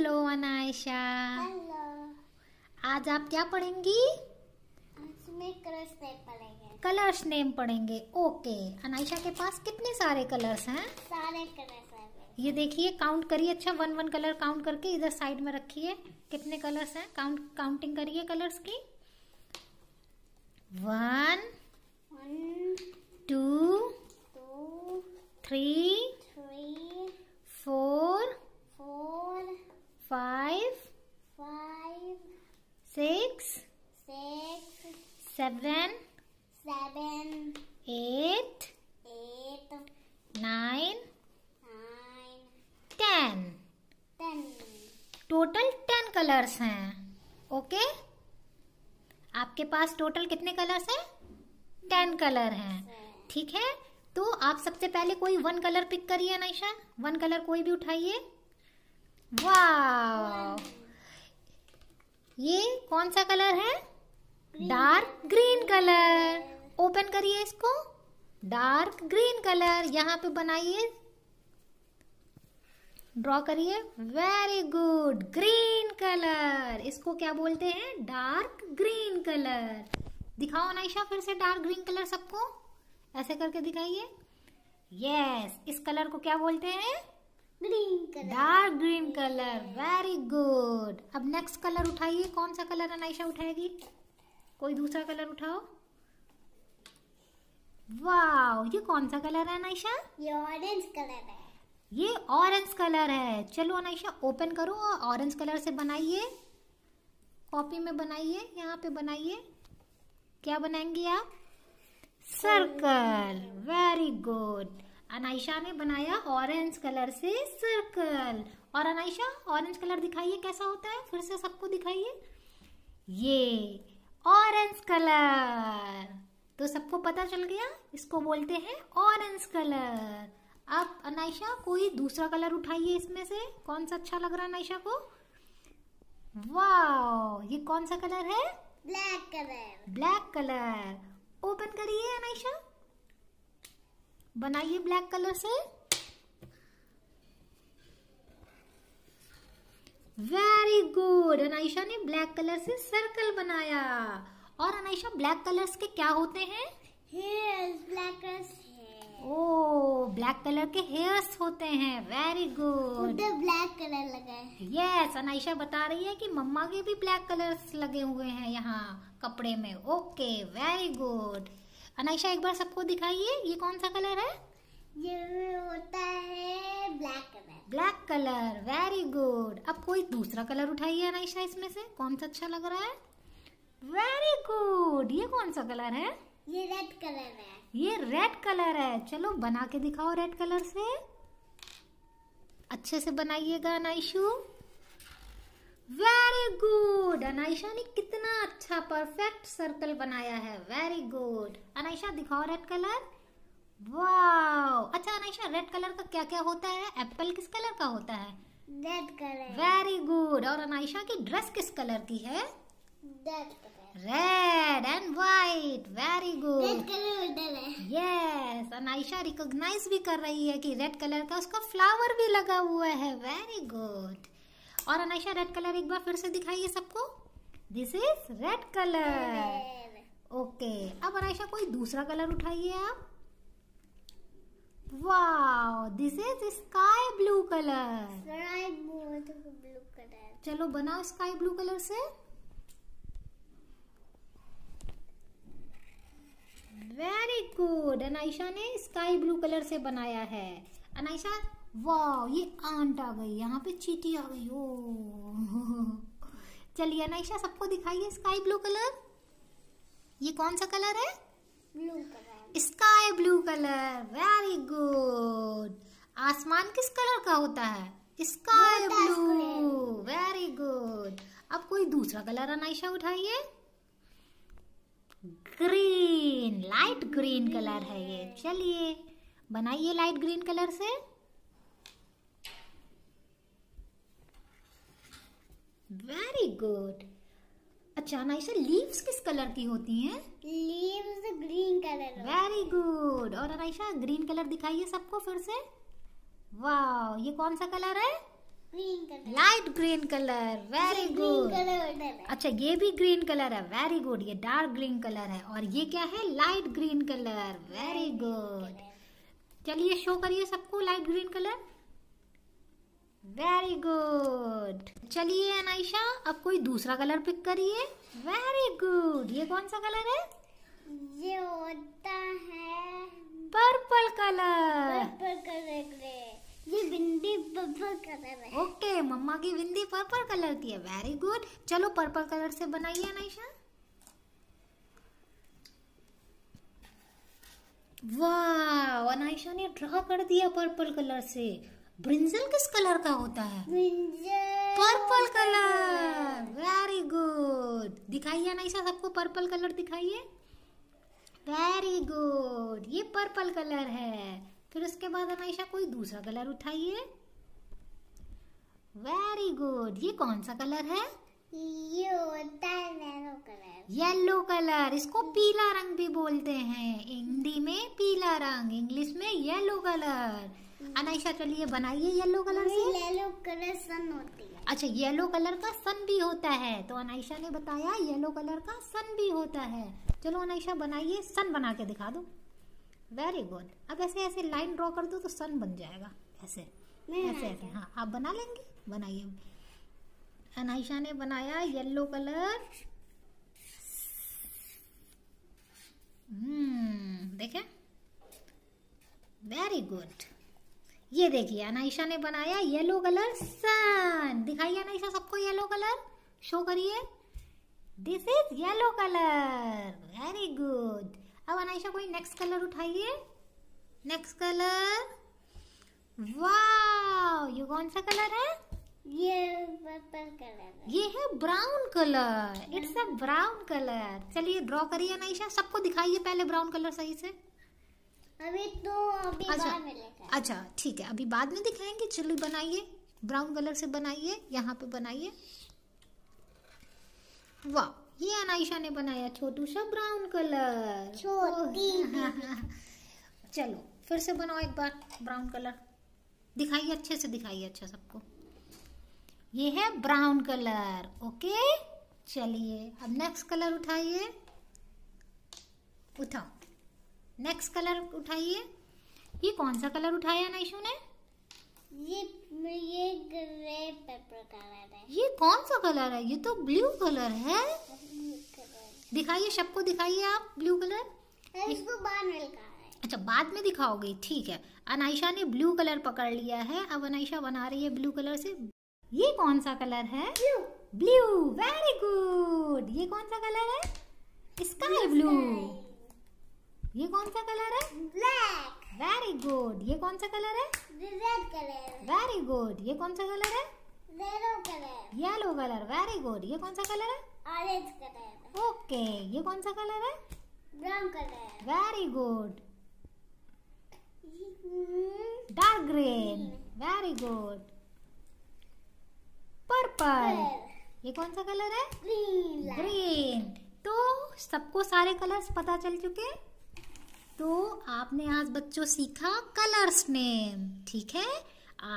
Hello अनायशा hello आज आप क्या पढ़ेंगी कलर्स नेम पढ़ेंगे कलर्स नेम पढ़ेंगे ओके अनायशा के पास कितने सारे कलर्स हैं सारे कलर्स हैं ये देखिए काउंट करिए अच्छा वन वन कलर काउंट करके इधर साइड में रखिए कितने कलर्स हैं काउंट काउंटिंग करिए कलर्स की one two three four five, five, six, six, seven, seven, eight, eight, nine, nine, ten, ten. Total ten colours हैं, ओके? आपके पास टोटल कितने कलर्स हैं? टेन कलर हैं, ठीक है? तो आप सबसे पहले कोई वन कलर पिक करिए नाइशा वन कलर कोई भी उठाइए वाह ये कौन सा कलर है डार्क ग्रीन कलर ओपन करिए इसको डार्क ग्रीन कलर यहाँ पे बनाइए ड्रॉ करिए वेरी गुड ग्रीन कलर इसको क्या बोलते हैं डार्क ग्रीन कलर दिखाओ नाइशा फिर से डार्क ग्रीन कलर सबको ऐसे करके दिखाइए यस yes, इस कलर को क्या बोलते हैं green colour dark green colour very good अब नेक्स्ट कलर उठाइए कौन सा कलर अनाइशा उठाएगी कोई दूसरा कलर उठाओ वाओ ये कौन सा कलर है अनाइशा ये ऑरेंज कलर है ये ऑरेंज कलर है चलो अनाइशा ओपन करो और ऑरेंज कलर से बनाइए कॉपी में बनाइए यहाँ पे बनाइए क्या बनाएंगी आप सर्कल वेरी गुड अनाइशा ने बनाया ऑरेंज कलर से सर्कल और अनाइशा ऑरेंज कलर दिखाइए कैसा होता है फिर से सबको दिखाइए ये ऑरेंज कलर तो सबको पता चल गया इसको बोलते हैं ऑरेंज कलर अब अनाइशा कोई दूसरा कलर उठाइए इसमें से कौन सा अच्छा लग रहा है अनाइशा को वाह ये कौन सा कलर है black colour black colour open करिए अनाइशा बनाइए ब्लैक कलर से वेरी गुड अनाइशा ने ब्लैक कलर से सर्कल बनाया और अनाइशा ब्लैक कलर्स के क्या होते हैं hairs black oh black colour के हेयर्स होते हैं वेरी गुड ब्लैक कलर लगा है यस अनाइशा बता रही है कि मम्मा के भी ब्लैक कलर्स लगे हुए हैं यहाँ कपड़े में ओके वेरी गुड अनायशा एक बार सबको दिखाइए ये कौन सा कलर है ये होता है black colour black colour very good अब कोई दूसरा कलर उठाइए अनायशा इसमें से कौन सा अच्छा लग रहा है वेरी गुड ये कौन सा कलर है ये रेड कलर है ये रेड कलर है चलो बना के दिखाओ रेड कलर से अच्छे से बनाइएगा अनायशू वेरी गुड अनाइशा ने कितना अच्छा परफेक्ट सर्कल बनाया है वेरी गुड अनाइशा दिखाओ रेड कलर वाओ अच्छा अनाइशा रेड कलर का क्या क्या होता है एप्पल किस कलर का होता है रेड कलर वेरी गुड और अनाइशा की ड्रेस किस कलर की है red and white very good yes Anaisha recognise भी कर रही है कि रेड कलर का उसका फ्लावर भी लगा हुआ है वेरी गुड और अनायशा रेड कलर एक बार फिर से दिखाइए सबको this is red colour okay अब अनायशा कोई दूसरा कलर उठाइए आप wow this is sky blue colour blue colour चलो बनाओ स्काई ब्लू कलर से वेरी गुड अनायशा ने स्काई ब्लू कलर से बनाया है अनायशा वाह ये आंट आ गई यहाँ पे चीटी आ गई ओ चलिए अनाइशा सबको दिखाइए स्काई ब्लू कलर ये कौन सा कलर है blue colour sky blue colour very good आसमान किस कलर का होता है स्काई ब्लू वेरी गुड अब कोई दूसरा कलर अनाइशा उठाइए ग्रीन लाइट ग्रीन कलर है ये चलिए बनाइए लाइट ग्रीन कलर से वेरी गुड अच्छा नाइशा लीव्स किस कलर की होती हैं leaves green colour very good और अनाइशा ग्रीन कलर दिखाइए सबको फिर से वाह ये कौन सा कलर है light green colour very good अच्छा ये भी ग्रीन कलर है वेरी गुड ये डार्क ग्रीन कलर है और ये क्या है light green colour very good चलिए शो करिए सबको light green colour very good चलिए अनाइशा अब कोई दूसरा कलर पिक करिए वेरी गुड ये कौन सा कलर है ये होता है पर्पल कलर पर्पल कलर ये बिंदी पर्पल कलर है ओके मम्मा की बिंदी पर्पल कलर की है वेरी गुड चलो पर्पल कलर से बनाइए अनाइशा वाह अनाइशा ने ड्रा कर दिया पर्पल कलर से ब्रिंजल किस कलर का होता है पर्पल कलर वेरी गुड दिखाइए ऐसा सबको पर्पल कलर दिखाइए वेरी गुड ये पर्पल कलर है फिर उसके बाद अनाइशा कोई दूसरा कलर उठाइए वेरी गुड ये कौन सा कलर है ये होता है येलो कलर येलो कलर इसको पीला रंग भी बोलते हैं हिंदी में पीला रंग इंग्लिश में येलो कलर अनायशा चलिए बनाइए येलो कलर से येलो कलर सन होती है अच्छा येलो कलर का सन भी होता है तो अनायशा ने बताया येलो कलर का सन भी होता है चलो अनायशा बनाइए सन बना के दिखा दो वेरी गुड अब ऐसे ऐसे लाइन ड्रॉ कर दो तो सन बन जाएगा ऐसे ऐसे ऐसे हाँ आप बना लेंगे बनाइए अनायशा ने बनाया येलो कलर हम्म देखें वेरी गुड ये देखिए अनाइशा ने बनाया येलो कलर सन दिखाइए अनाइशा सबको येलो कलर शो करिए this is yellow colour very good अब अनाइशा कोई नेक्स्ट कलर उठाइए नेक्स्ट कलर वाह ये कौन सा कलर है ये पर्पल कलर ये है brown colour it's a brown colour चलिए ड्रॉ करिए अनाइशा सबको दिखाइए पहले ब्राउन कलर सही से अभी तो अभी अच्छा बाद में अच्छा ठीक है अभी बाद में दिखाएंगे चलो बनाइए ब्राउन कलर से बनाइए यहाँ पे बनाइए वाह ये अनाइशा ने बनाया छोटू सा ब्राउन कलर छोटी चलो फिर से बनाओ एक बार ब्राउन कलर दिखाइए अच्छे से दिखाइए अच्छा सबको ये है ब्राउन कलर ओके चलिए अब नेक्स्ट कलर उठाइए उठाओ नेक्स्ट कलर उठाइए ये कौन सा कलर उठाया नाइशु ने ये ये ग्रे पेपर कलर है ये कौन सा कलर है ये तो ब्लू कलर है दिखाइए सबको दिखाइए आप ब्लू कलर इसको बाद में अच्छा बाद में दिखाओगे ठीक है अनाइशा ने ब्लू कलर पकड़ लिया है अब अनाइशा बना रही है ब्लू कलर से ये कौन सा कलर है ब्लू वेरी गुड ये कौन सा कलर है स्काई ब्लू ये कौन सा कलर है ब्लैक वेरी गुड ये कौन सा कलर है रेड कलर वेरी गुड ये कौन सा कलर है yellow colour yellow colour very good ये कौन सा कलर है ऑरेंज कलर ओके ये कौन सा कलर है brown colour very good dark green very good purple ये कौन सा कलर है ग्रीन ग्रीन तो सबको सारे कलर्स पता चल चुके हैं तो आपने आज बच्चों सीखा कलर्स नेम ठीक है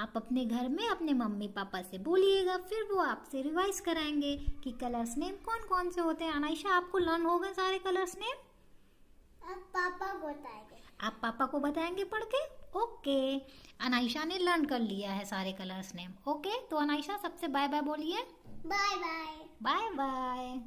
आप अपने घर में अपने मम्मी पापा से बोलिएगा फिर वो आपसे रिवाइज कराएंगे कि कलर्स नेम कौन कौन से होते हैं अनाइशा आपको लर्न हो गए सारे कलर्स नेम आप पापा को बताएंगे आप पापा को बताएंगे पढ़ के ओके अनाइशा ने लर्न कर लिया है सारे कलर्स नेम ओके तो अनाइशा सबसे बाय बाय बोलिए बाय बाय बाय बाय